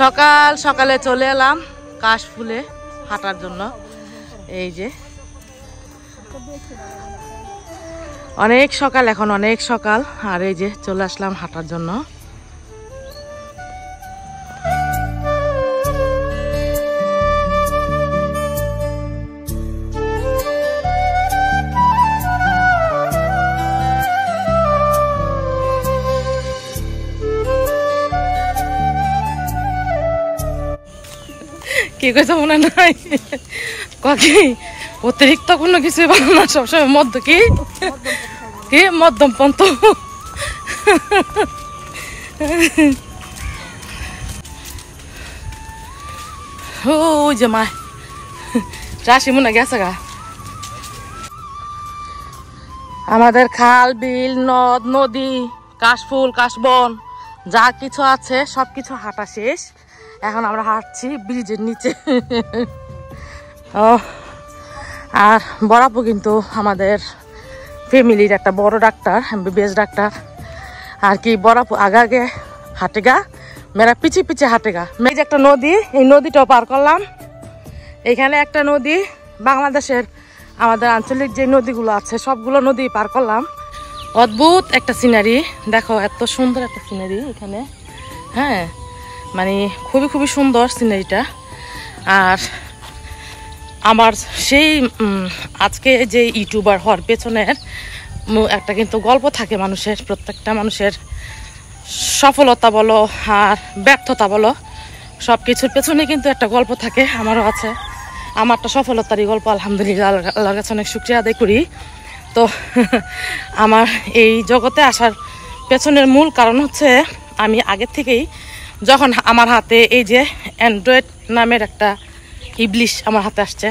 সকাল সকালে চলে এলাম কাশ ফুলে হাঁটার জন্য এই যে অনেক সকাল এখন অনেক সকাল আর এই যে চলে আসলাম হাঁটার জন্য কে কইছে মনে নাই কাকি অতিরিক্ত কোনো কিছু ভালো না সবসময় মদ কি কি মধ্যম পন্থ ও যে মনে গেছে গা আমাদের খাল বিল নদ নদী কাশফুল কাশবন যা কিছু আছে সব কিছু হাঁটা শেষ এখন আমরা হাঁটছি ব্রিজের নিচে ও আর বরাবর কিন্তু আমাদের ফ্যামিলির একটা বড় ডাক্তার বেশ ডাক্তার আর কি বরাপু আগে আগে হাটেগা মেরা পিছিয়ে পিছিয়ে হাটেগা এই যে একটা নদী এই নদীটাও পার করলাম এখানে একটা নদী বাংলাদেশের আমাদের আঞ্চলিক যে নদীগুলো আছে সবগুলো নদী পার করলাম অদ্ভুত একটা সিনারি দেখো এত সুন্দর একটা সিনারি এখানে হ্যাঁ মানে খুবই খুবই সুন্দর সিনারিটা আর আমার সেই আজকে যে ইউটিউবার হওয়ার পেছনের একটা কিন্তু গল্প থাকে মানুষের প্রত্যেকটা মানুষের সফলতা বলো আর ব্যর্থতা বলো সব কিছুর পেছনে কিন্তু একটা গল্প থাকে আমারও আছে আমারটা সফলতারই গল্প আলহামদুলিল্লাহ আল্লাহর কাছে অনেক শুক্রিয়া আদায় করি তো আমার এই জগতে আসার পেছনের মূল কারণ হচ্ছে আমি আগের থেকেই যখন আমার হাতে এই যে অ্যান্ড্রয়েড নামের একটা ইবলিশ আমার হাতে আসছে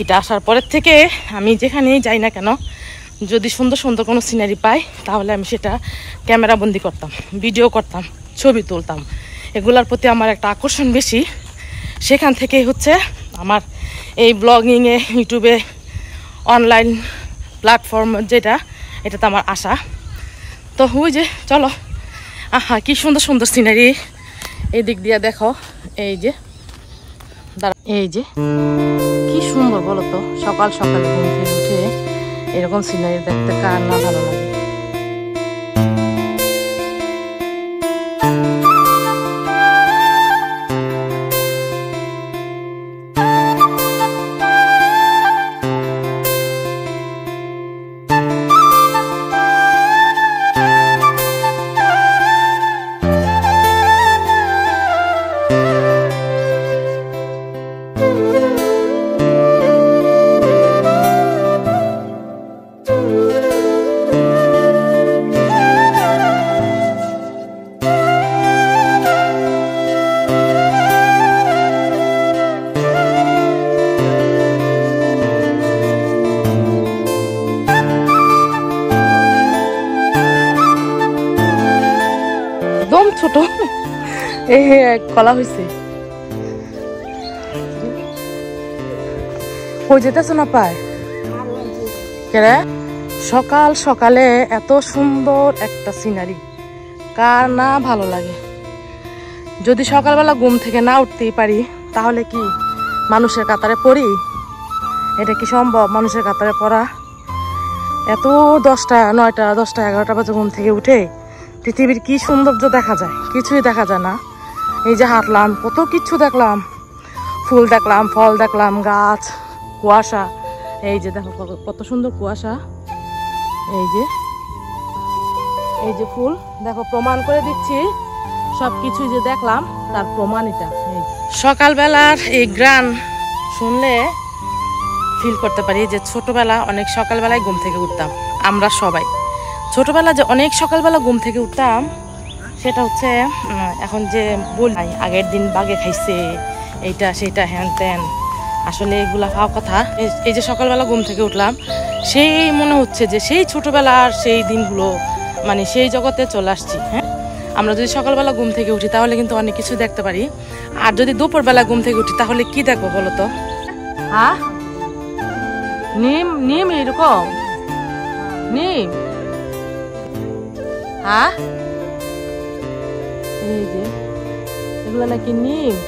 এটা আসার পরের থেকে আমি যেখানেই যাই না কেন যদি সুন্দর সুন্দর কোনো সিনারি পাই তাহলে আমি সেটা ক্যামেরা বন্দি করতাম ভিডিও করতাম ছবি তুলতাম এগুলার প্রতি আমার একটা আকর্ষণ বেশি সেখান থেকে হচ্ছে আমার এই ব্লগিংয়ে ইউটিউবে অনলাইন প্ল্যাটফর্ম যেটা এটা তো আমার আশা তো হুই যে চলো আহা কি সুন্দর সুন্দর সিনারি এই দিক দিয়ে দেখো এই যে এই যে কি সুন্দর বলতো সকাল সকালে ঘুম থেকে উঠে এরকম সিনারি দেখতে কার না ভালো লাগে ছোট কলা হয়েছে কই যেতেছ না পায় কেন সকাল সকালে এত সুন্দর একটা সিনারি কার না ভালো লাগে যদি সকালবেলা ঘুম থেকে না উঠতেই পারি তাহলে কি মানুষের কাতারে পড়ি এটা কি সম্ভব মানুষের কাতারে পড়া এত দশটা নয়টা দশটা এগারোটা বাজে ঘুম থেকে উঠে পৃথিবীর কি সৌন্দর্য দেখা যায় কিছুই দেখা যায় না এই যে হাঁটলাম কত কিছু দেখলাম ফুল দেখলাম ফল দেখলাম গাছ কুয়াশা এই যে দেখো কত সুন্দর কুয়াশা এই যে এই যে ফুল দেখো প্রমাণ করে দিচ্ছি সব কিছু যে দেখলাম তার প্রমাণ এটা সকালবেলার এই গ্রান শুনলে ফিল করতে পারি যে ছোটবেলা অনেক সকালবেলায় ঘুম থেকে উঠতাম আমরা সবাই ছোটবেলা যে অনেক সকালবেলা ঘুম থেকে উঠতাম সেটা হচ্ছে এখন যে বল আগের দিন বাগে খাইছে এইটা সেটা হ্যান ত্যান আসলে এগুলা হওয়া কথা এই যে সকালবেলা ঘুম থেকে উঠলাম সেই মনে হচ্ছে যে সেই ছোটবেলার সেই দিনগুলো মানে সেই জগতে চলে আসছি হ্যাঁ আমরা যদি সকালবেলা ঘুম থেকে উঠি তাহলে কিন্তু অনেক কিছু দেখতে পারি আর যদি দুপুরবেলা ঘুম থেকে উঠি তাহলে কি দেখবো বলো তো হ্যাঁ নিম নিম এরকম নিম হ্যাঁ এই যে এগুলো নাকি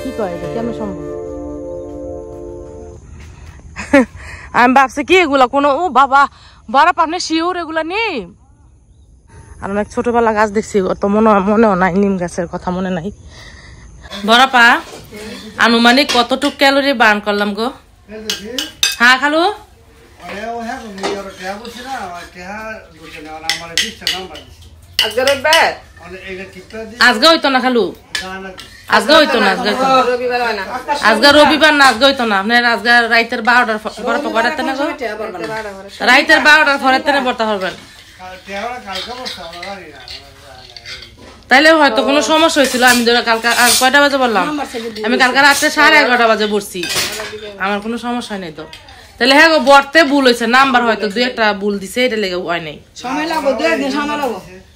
কি কয় কেন সম্ভব আমি ভাবছি কি এগুলা কোনো ও বাবা বারাপ আপনি শিওর এগুলা নিম আর অনেক ছোটবেলা গাছ দেখছি তো মনে মনেও নাই নিম গাছের কথা মনে নাই বড়াপা আনুমানিক কতটুক ক্যালোরি বার্ন করলাম গো হ্যাঁ খালু হ্যাঁ আজকে আজকে আজকে তাইলে হয়তো কোনো সমস্যা হয়েছিল আমি ধরো কালকে আর কয়টা বাজে বললাম আমি কালকে রাত্রে সাড়ে এগারোটা বাজে পড়ছি আমার কোনো সমস্যা নাই তো তাহলে হ্যাঁ গো বর্তে ভুল হয়েছে নাম্বার হয়তো দু একটা ভুল দিছে এটা লেগে হয় নাই সময় লাগবো দু একদিন সময় লাগবো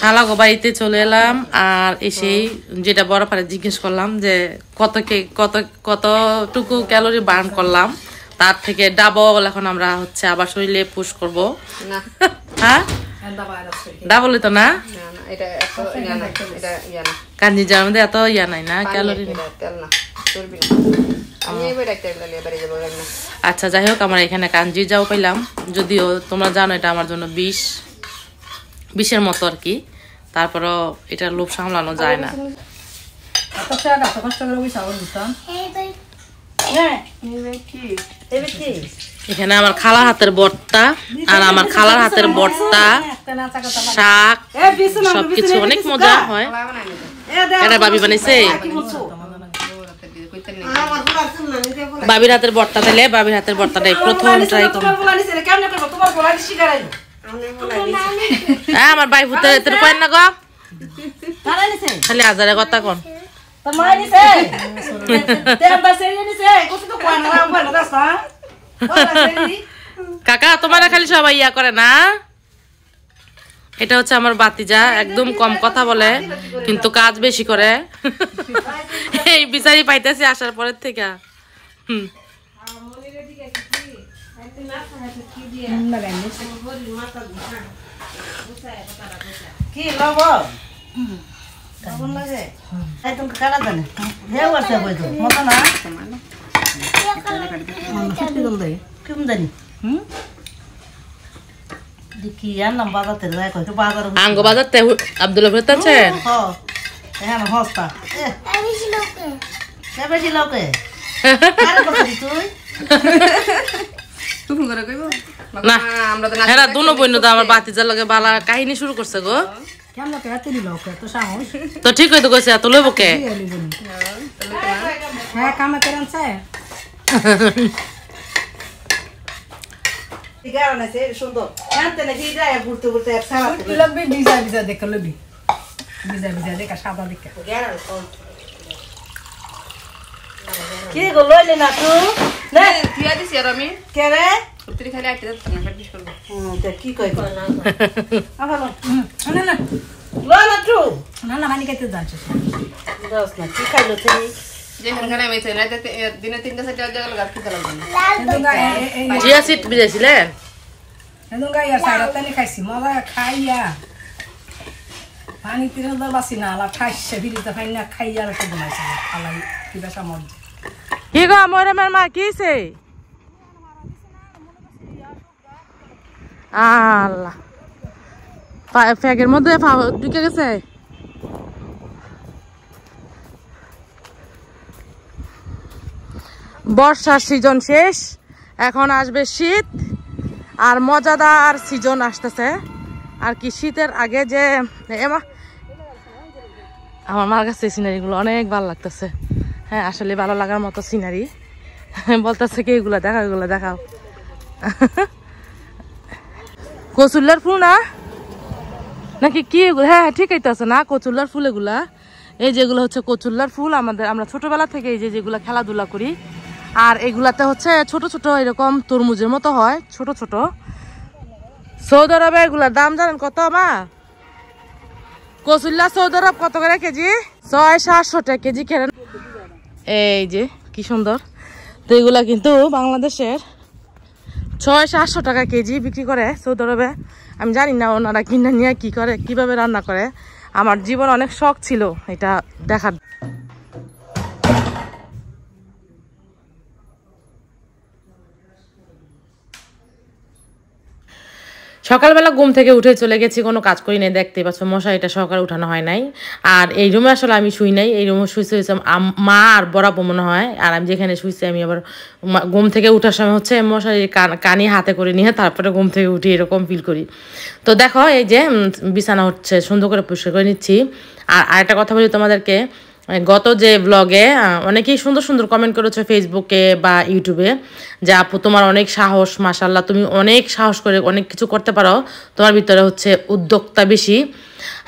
খালা গো বাড়িতে চলে এলাম আর এসেই যেটা বড় পারে জিজ্ঞেস করলাম যে কত কে কত কতটুকু ক্যালোরি বার্ন করলাম তার থেকে ডাবল এখন আমরা হচ্ছে আবার শরীরে পুশ করব হ্যাঁ, হ্যাঁ ডাবল তো না আচ্ছা, কাঞ্জি জার মধ্যে এত ইয়া নাই না ক্যালোরি আচ্ছা যাই হোক আমরা এখানে কাঞ্জি যাও পাইলাম যদিও তোমরা জানো এটা আমার জন্য বিষ বিষের মতো আর কি তারপরও এটা লোভ সামলানো যায় না এখানে আমার খালার হাতের বর্তা আর আমার খালার হাতের বর্তা শাক সবকিছু অনেক মজা হয় এটা বাবি বানিয়েছে বাবির হাতের বর্তা তাহলে বাবির হাতের বর্তাটাই প্রথম ট্রাই করবো হ্যাঁ, আমার ভাই ভূতে তোর কয়েন না গো খালি হাজারে কথা কন হ্যাঁ? কাকা তোমারা খালি সবাই ইয়া করে না এটা হচ্ছে আমার বাতিজা একদম কম কথা বলে কিন্তু কাজ বেশি করে এই বিচারি পাইতেছি আসার পরের থেকে কি লবণ লবণ লাগে তাই তুমি কারা জানে হে আছে বই তো মতো না কেমন জানি হুম দেখি আনলাম বাজার থেকে যাই কয়েকটু বাজার আঙ্গ বাজার তে আব্দুল ভেত আছে হ্যাঁ হস্তা বেশি লোকে তুই তুমি করে কইব না হেরা দুনো বইন তো আমার বাতিজার লগে বালা কাহিনী শুরু করছে গো তো ঠিক হইতো তো লইব কে হ্যাঁ কামে সুন্দর কি গো লইলে না তুই না হ্যাঁ, দিয়া দিছি আর আমি কে রে ഒത്തിരി കാലം ആറ്റി തത്തണം കട്ടിഷ്കൊള്ളു জিয়া সিট বুঝাইছিলে খাইছি মজা খাইয়া পানি তিন বাসি না আলা খাইছে বিলিতে ফাইন না খাইয়া রেখে বনাইছে আলাই কিবা সামর কি গো আমার মা কিছে আল্লাহ ফ্যাগের মধ্যে ঢুকে গেছে বর্ষার সিজন শেষ এখন আসবে শীত আর মজাদার সিজন আসতেছে আর কি শীতের আগে যে এমা আমার মার কাছে সিনারিগুলো অনেক ভালো লাগতেছে হ্যাঁ আসলে ভালো লাগার মতো সিনারি বলতেছে কি এগুলো দেখাও এগুলো দেখাও কচুলার ফুল না নাকি কি হ্যাঁ, হ্যাঁ ঠিক আছে না কচুলার ফুল এগুলা এই যেগুলো হচ্ছে কচুল্লার ফুল আমাদের আমরা ছোটবেলা থেকে এই যে যেগুলো খেলাধুলা করি আর এগুলাতে হচ্ছে ছোট ছোট এরকম তরমুজের মতো হয় ছোট ছোট সৌদি আরবে এগুলার দাম জানেন কত মা কচুল্লা সৌদি আরব কত করে কেজি ছয় সাতশো টাকা কেজি কেন এই যে কি সুন্দর তো এগুলা কিন্তু বাংলাদেশের ছয় সাতশো টাকা কেজি বিক্রি করে সৌদি আরবে আমি জানি না ওনারা কিনে নিয়ে কী করে কিভাবে রান্না করে আমার জীবন অনেক শখ ছিল এটা দেখার সকালবেলা ঘুম থেকে উঠে চলে গেছি কোনো কাজ করি নাই দেখতে পাচ্ছ মশা এটা সকালে উঠানো হয় নাই আর এই রুমে আসলে আমি শুই নাই এই রুমে শুয়েছে হয়েছে মা আর বরাবো মনে হয় আর আমি যেখানে শুইছি আমি আবার ঘুম থেকে উঠার সময় হচ্ছে কান কানি হাতে করে নিয়ে তারপরে ঘুম থেকে উঠি এরকম ফিল করি তো দেখো এই যে বিছানা হচ্ছে সুন্দর করে পরিষ্কার করে নিচ্ছি আর আরেকটা কথা বলি তোমাদেরকে মানে গত যে ব্লগে অনেকেই সুন্দর সুন্দর কমেন্ট করেছো ফেসবুকে বা ইউটিউবে যে আপু তোমার অনেক সাহস মাসাল্লাহ তুমি অনেক সাহস করে অনেক কিছু করতে পারো তোমার ভিতরে হচ্ছে উদ্যোক্তা বেশি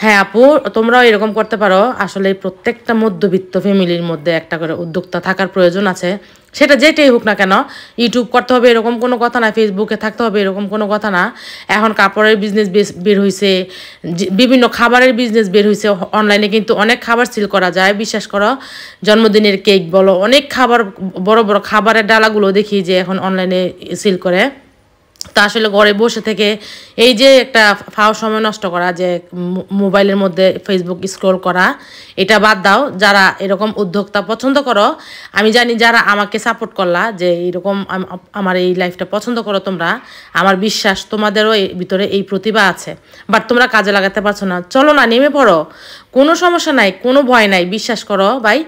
হ্যাঁ আপু তোমরাও এরকম করতে পারো আসলে প্রত্যেকটা মধ্যবিত্ত ফ্যামিলির মধ্যে একটা করে উদ্যোক্তা থাকার প্রয়োজন আছে সেটা যেটাই হোক না কেন ইউটিউব করতে হবে এরকম কোনো কথা না ফেসবুকে থাকতে হবে এরকম কোনো কথা না এখন কাপড়ের বিজনেস বের হয়েছে বিভিন্ন খাবারের বিজনেস বের হয়েছে অনলাইনে কিন্তু অনেক খাবার সিল করা যায় বিশ্বাস করো জন্মদিনের কেক বলো অনেক খাবার বড় বড় খাবারের ডালাগুলো দেখি যে এখন অনলাইনে সিল করে তা আসলে ঘরে বসে থেকে এই যে একটা ফাও সময় নষ্ট করা যে মোবাইলের মধ্যে ফেসবুক স্ক্রোল করা এটা বাদ দাও যারা এরকম উদ্যোক্তা পছন্দ করো আমি জানি যারা আমাকে সাপোর্ট করলা যে এরকম আমার এই লাইফটা পছন্দ করো তোমরা আমার বিশ্বাস তোমাদেরও ভিতরে এই প্রতিভা আছে বাট তোমরা কাজে লাগাতে পারছো না চলো না নেমে পড়ো কোনো সমস্যা নাই কোনো ভয় নাই বিশ্বাস করো ভাই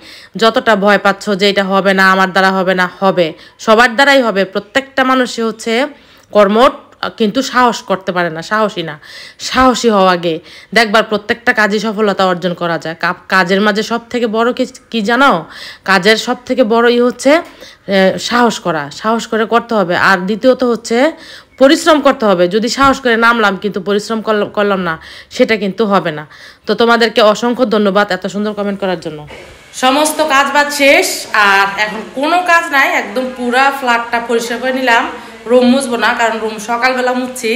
যতটা ভয় পাচ্ছ যে এটা হবে না আমার দ্বারা হবে না হবে সবার দ্বারাই হবে প্রত্যেকটা মানুষই হচ্ছে কর্মট কিন্তু সাহস করতে পারে না সাহসী না সাহসী হওয়া আগে দেখবার প্রত্যেকটা কাজে সফলতা অর্জন করা যায় কাজের মাঝে সব থেকে বড় কি জানো কাজের সব থেকে বড়ই হচ্ছে সাহস করা সাহস করে করতে হবে আর দ্বিতীয়ত হচ্ছে পরিশ্রম করতে হবে যদি সাহস করে নামলাম কিন্তু পরিশ্রম করলাম না সেটা কিন্তু হবে না তো তোমাদেরকে অসংখ্য ধন্যবাদ এত সুন্দর কমেন্ট করার জন্য সমস্ত কাজ বাজ শেষ আর এখন কোনো কাজ নাই একদম পুরা ফ্ল্যাটটা পরিষ্কার করে নিলাম রুম মুছবো না কারণ রুম সকালবেলা মুছছি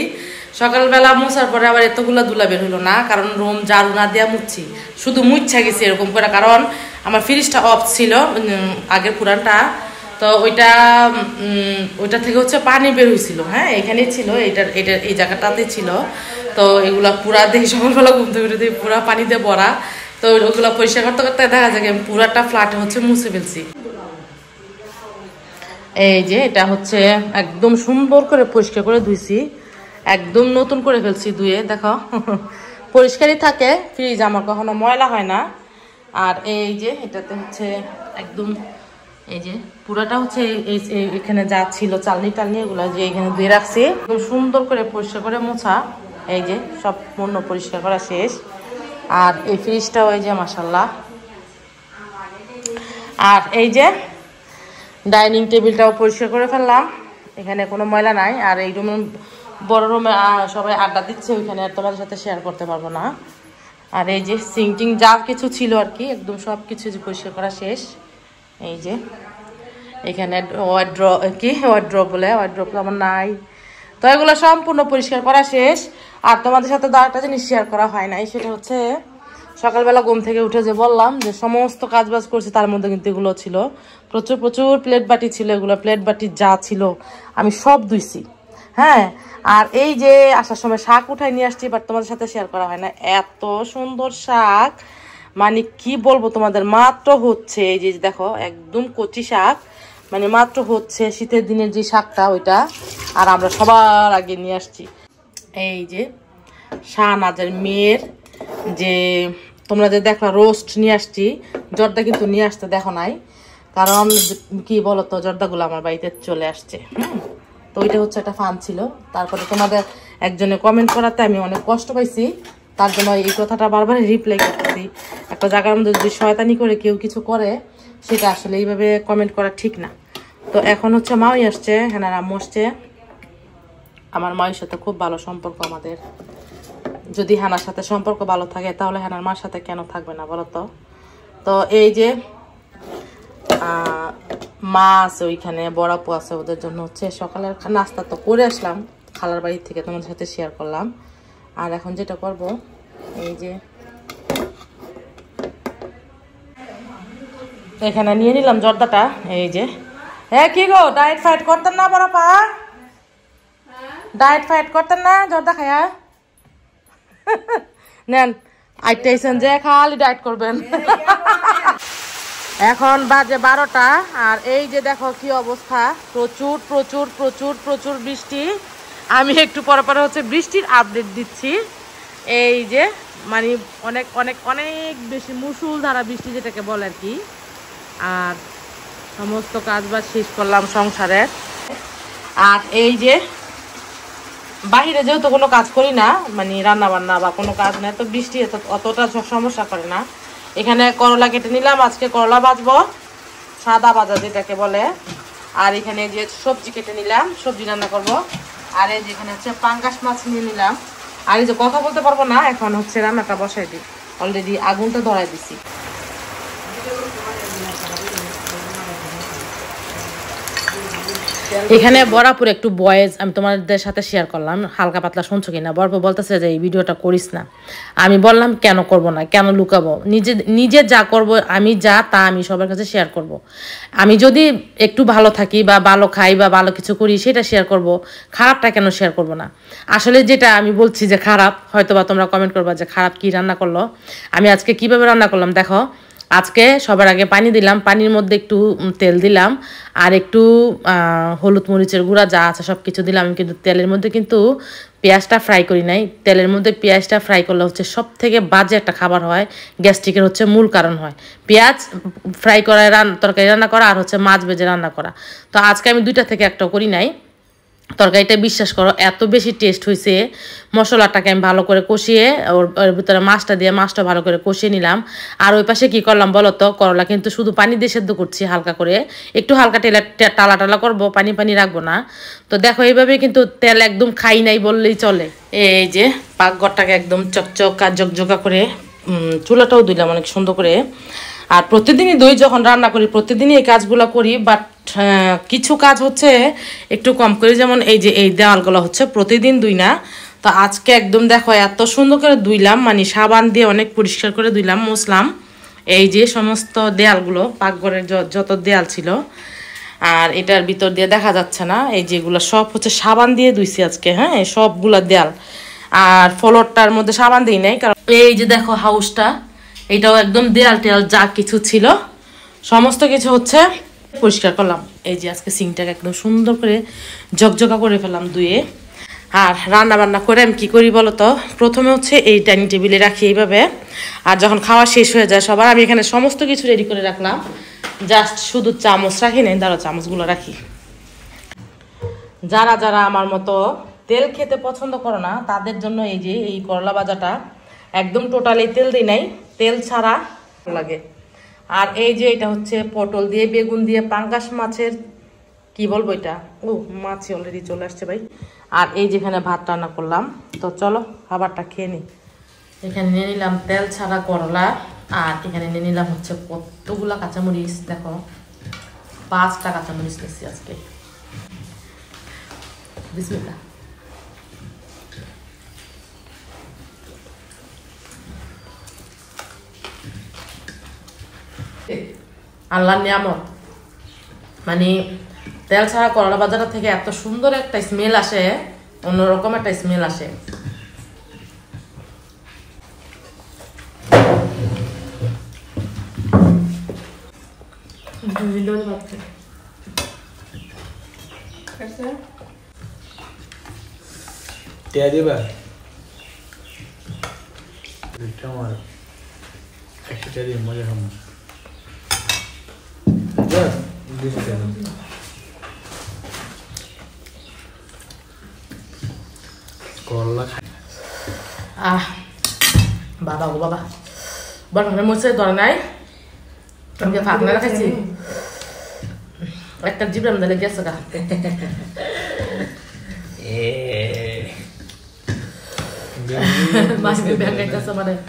সকালবেলা মুছার পরে আবার এতগুলো ধুলা বের হলো না কারণ রুম জারু না দেওয়া মুছছি শুধু মুচ্ছা গেছি এরকম করে কারণ আমার ফ্রিজটা অফ ছিল আগের পুরানটা তো ওইটা ওইটা থেকে হচ্ছে পানি বের হয়েছিল হ্যাঁ এখানে ছিল এটার এটা এই জায়গাটাতে ছিল তো এগুলা পুরা দেখি সকালবেলা ঘুমতে থেকে পুরা পানিতে ভরা তো ওগুলো পরিষ্কার করতে করতে দেখা যায় আমি পুরাটা ফ্ল্যাট হচ্ছে মুছে ফেলছি এই যে এটা হচ্ছে একদম সুন্দর করে পরিষ্কার করে ধুইছি একদম নতুন করে ফেলছি ধুয়ে দেখো পরিষ্কারই থাকে ফ্রিজ আমার কখনো ময়লা হয় না আর এই যে এটাতে হচ্ছে একদম এই যে পুরাটা হচ্ছে এখানে যা ছিল চালনি টালনি এগুলো যে এখানে ধুয়ে রাখছি একদম সুন্দর করে পরিষ্কার করে মোছা এই যে সম্পূর্ণ পরিষ্কার করা শেষ আর এই ফ্রিজটা ওই যে মাসাল্লাহ আর এই যে ডাইনিং টেবিলটাও পরিষ্কার করে ফেললাম এখানে কোনো ময়লা নাই আর এই রুম বড় রুমে সবাই আড্ডা দিচ্ছে ওইখানে আর তোমাদের সাথে শেয়ার করতে পারবো না আর এই যে সিংটিং যা কিছু ছিল আর কি একদম সব কিছু পরিষ্কার করা শেষ এই যে এখানে ওয়ার্ড্র কি ওয়ার্ড্রপ বলে ওয়ার্ড্রপ আমার নাই তো এগুলো সম্পূর্ণ পরিষ্কার করা শেষ আর তোমাদের সাথে দাঁড়াটা জিনিস শেয়ার করা হয় নাই সেটা হচ্ছে সকালবেলা ঘুম থেকে উঠে যে বললাম যে সমস্ত কাজবাজ করছে তার মধ্যে কিন্তু এগুলো ছিল প্রচুর প্রচুর প্লেট বাটি ছিল এগুলো প্লেট বাটি যা ছিল আমি সব ধুইছি হ্যাঁ আর এই যে আসার সময় শাক উঠাই নিয়ে আসছি বাট তোমাদের সাথে শেয়ার করা হয় না এত সুন্দর শাক মানে কি বলবো তোমাদের মাত্র হচ্ছে এই যে দেখো একদম কচি শাক মানে মাত্র হচ্ছে শীতের দিনের যে শাকটা ওইটা আর আমরা সবার আগে নিয়ে আসছি এই যে শাহনাজের মেয়ের যে তোমরা যে দেখো রোস্ট নিয়ে আসছি জর্দা কিন্তু নিয়ে আসতে দেখো নাই কারণ কি বলতো জর্দাগুলো আমার বাড়িতে চলে আসছে তো ওইটা হচ্ছে একটা ফান ছিল তারপরে তোমাদের একজনে কমেন্ট করাতে আমি অনেক কষ্ট পাইছি তার জন্য এই কথাটা বারবার রিপ্লাই করতেছি একটা জায়গার মধ্যে যদি শয়তানি করে কেউ কিছু করে সেটা আসলে এইভাবে কমেন্ট করা ঠিক না তো এখন হচ্ছে মাই আসছে হ্যাঁ আম্মু আসছে আমার মায়ের সাথে খুব ভালো সম্পর্ক আমাদের যদি হ্যানার সাথে সম্পর্ক ভালো থাকে তাহলে হ্যানার মার সাথে কেন থাকবে না বলো তো তো এই যে মা আছে ওইখানে বড়াপু আছে ওদের জন্য হচ্ছে সকালের নাস্তা তো করে আসলাম খালার বাড়ি থেকে তোমাদের সাথে শেয়ার করলাম আর এখন যেটা করব এই যে এখানে নিয়ে নিলাম জর্দাটা এই যে হ্যাঁ কি গো ডায়েট ফাইট করতাম না বড় পা ডায়েট ফায়েট করতেন না জর্দা খায়া নেন আইটাইছেন যে খালি ডায়েট করবেন এখন বাজে বারোটা আর এই যে দেখো কি অবস্থা প্রচুর প্রচুর প্রচুর প্রচুর বৃষ্টি আমি একটু পরে পরে হচ্ছে বৃষ্টির আপডেট দিচ্ছি এই যে মানে অনেক অনেক অনেক বেশি মুসুল ধারা বৃষ্টি যেটাকে বলে আর কি আর সমস্ত কাজবাজ শেষ করলাম সংসারের আর এই যে বাহিরে যেহেতু কোনো কাজ করি না মানে রান্না বান্না বা কোনো কাজ নেই তো বৃষ্টি অতটা সমস্যা করে না এখানে করলা কেটে নিলাম আজকে করলা বাজবো সাদা বাজা যেটাকে বলে আর এখানে যে সবজি কেটে নিলাম সবজি রান্না করব আর এই যেখানে হচ্ছে পাঙ্কাস মাছ নিয়ে নিলাম আর এই যে কথা বলতে পারবো না এখন হচ্ছে রান্নাটা বসাই দিই অলরেডি আগুনটা ধরাই দিছি এখানে বরাপুর একটু বয়েজ আমি তোমাদের সাথে শেয়ার করলাম হালকা পাতলা শুনছো কিনা বরপু বলতেছে যে এই ভিডিওটা করিস না আমি বললাম কেন করব না কেন লুকাবো নিজে নিজে যা করব আমি যা তা আমি সবার কাছে শেয়ার করব। আমি যদি একটু ভালো থাকি বা ভালো খাই বা ভালো কিছু করি সেটা শেয়ার করব। খারাপটা কেন শেয়ার করব না আসলে যেটা আমি বলছি যে খারাপ হয়তো বা তোমরা কমেন্ট করবা যে খারাপ কি রান্না করলো আমি আজকে কিভাবে রান্না করলাম দেখো আজকে সবার আগে পানি দিলাম পানির মধ্যে একটু তেল দিলাম আর একটু হলুদ মরিচের গুঁড়া যা আছে সব কিছু দিলাম কিন্তু তেলের মধ্যে কিন্তু পেঁয়াজটা ফ্রাই করি নাই তেলের মধ্যে পেঁয়াজটা ফ্রাই করলে হচ্ছে সব থেকে বাজে একটা খাবার হয় গ্যাস্ট্রিকের হচ্ছে মূল কারণ হয় পেঁয়াজ ফ্রাই করা রান্না তরকারি রান্না করা আর হচ্ছে মাছ বেজে রান্না করা তো আজকে আমি দুইটা থেকে একটা করি নাই তরকারিটা বিশ্বাস করো এত বেশি টেস্ট হয়েছে মশলাটাকে আমি ভালো করে কষিয়ে ওর ভিতরে মাছটা দিয়ে মাছটা ভালো করে কষিয়ে নিলাম আর ওই পাশে কি করলাম বলো তো করলা কিন্তু শুধু পানি দিয়ে সেদ্ধ করছি হালকা করে একটু হালকা টেলা টালা টালা করবো পানি পানি রাখবো না তো দেখো এইভাবে কিন্তু তেল একদম খাই নাই বললেই চলে এই যে পাকঘরটাকে একদম চকচকা জকঝকা করে চুলাটাও দিলাম অনেক সুন্দর করে আর প্রতিদিনই দই যখন রান্না করি প্রতিদিনই এই কাজগুলো করি বাট কিছু কাজ হচ্ছে একটু কম করি যেমন এই যে এই দেওয়ালগুলো হচ্ছে প্রতিদিন দুই না তো আজকে একদম দেখো এত সুন্দর করে ধুইলাম মানে সাবান দিয়ে অনেক পরিষ্কার করে ধুইলাম মুসলাম এই যে সমস্ত দেয়ালগুলো পাকঘরের যত দেয়াল ছিল আর এটার ভিতর দিয়ে দেখা যাচ্ছে না এই যেগুলো সব হচ্ছে সাবান দিয়ে ধুইছি আজকে হ্যাঁ সবগুলো দেয়াল আর ফলোরটার মধ্যে সাবান দিই নাই কারণ এই যে দেখো হাউসটা এটাও একদম দেয়াল টেয়াল যা কিছু ছিল সমস্ত কিছু হচ্ছে পরিষ্কার করলাম এই যে আজকে সিংটাকে একদম সুন্দর করে ঝকঝকা করে ফেলাম দুয়ে আর রান্না বান্না করে আমি কী করি বলো তো প্রথমে হচ্ছে এই ডাইনিং টেবিলে রাখি এইভাবে আর যখন খাওয়া শেষ হয়ে যায় সবার আমি এখানে সমস্ত কিছু রেডি করে রাখলাম জাস্ট শুধু চামচ রাখি নেই দাঁড়ো চামচগুলো রাখি যারা যারা আমার মতো তেল খেতে পছন্দ করো না তাদের জন্য এই যে এই করলা বাজাটা একদম টোটালি তেল দিই নাই তেল ছাড়া লাগে আর এই যে এটা হচ্ছে পটল দিয়ে বেগুন দিয়ে পাঙ্গাস মাছের কি বলবো এটা ও মাছই অলরেডি চলে আসছে ভাই আর এই যেখানে ভাত রান্না করলাম তো চলো খাবারটা খেয়ে নিই এখানে নিয়ে নিলাম তেল ছাড়া করলা আর এখানে নিয়ে নিলাম হচ্ছে কতগুলো কাঁচামরিচ দেখো পাঁচটা কাঁচামরিচ নিচ্ছি আজকে বিসমিল্লা আল্লাহ নিয়ামত মানে তেল ছাড়া করলা বাজার থেকে এত সুন্দর একটা স্মেল আসে অন্যরকম একটা স্মেল আসে একটা মজা হম हुन्छ इङ्ग्लिस आ बाबा हो बाबा म चाहिँ धरन है ఇంకా పక్కన రాసి ఎక్కడ జీబ్రం ए ఏ మాసి బ్యాంక్ అయితే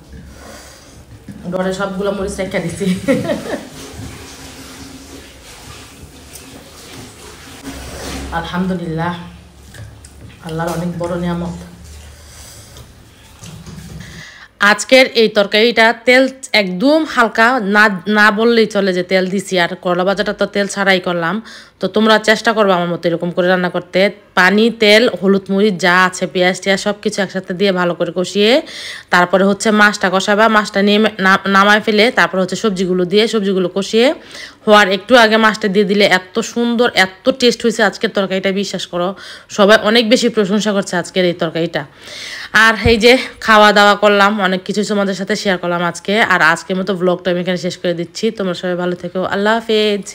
ডরে সবগুলো মরিচ রেখা দিছি আলহামদুলিল্লাহ আল্লাহর অনেক বড় নিয়ামত আজকের এই তরকারিটা তেল একদম হালকা না না বললেই চলে যে তেল দিছি আর করলা ভাজাটা তো তেল ছাড়াই করলাম তো তোমরা চেষ্টা করবো আমার মতো এরকম করে রান্না করতে পানি তেল হলুদ মরিচ যা আছে পেঁয়াজ টিয়াজ সব কিছু একসাথে দিয়ে ভালো করে কষিয়ে তারপরে হচ্ছে মাছটা কষাবা মাছটা নিয়ে নামায় ফেলে তারপর হচ্ছে সবজিগুলো দিয়ে সবজিগুলো কষিয়ে হওয়ার একটু আগে মাছটা দিয়ে দিলে এত সুন্দর এত টেস্ট হয়েছে আজকের তরকারিটা বিশ্বাস করো সবাই অনেক বেশি প্রশংসা করছে আজকের এই তরকারিটা আর এই যে খাওয়া দাওয়া করলাম অনেক কিছু তোমাদের সাথে শেয়ার করলাম আজকে আর আর আজকের মতো ব্লগটা আমি এখানে শেষ করে দিচ্ছি তোমরা সবাই ভালো থেকো আল্লাহ হাফেজ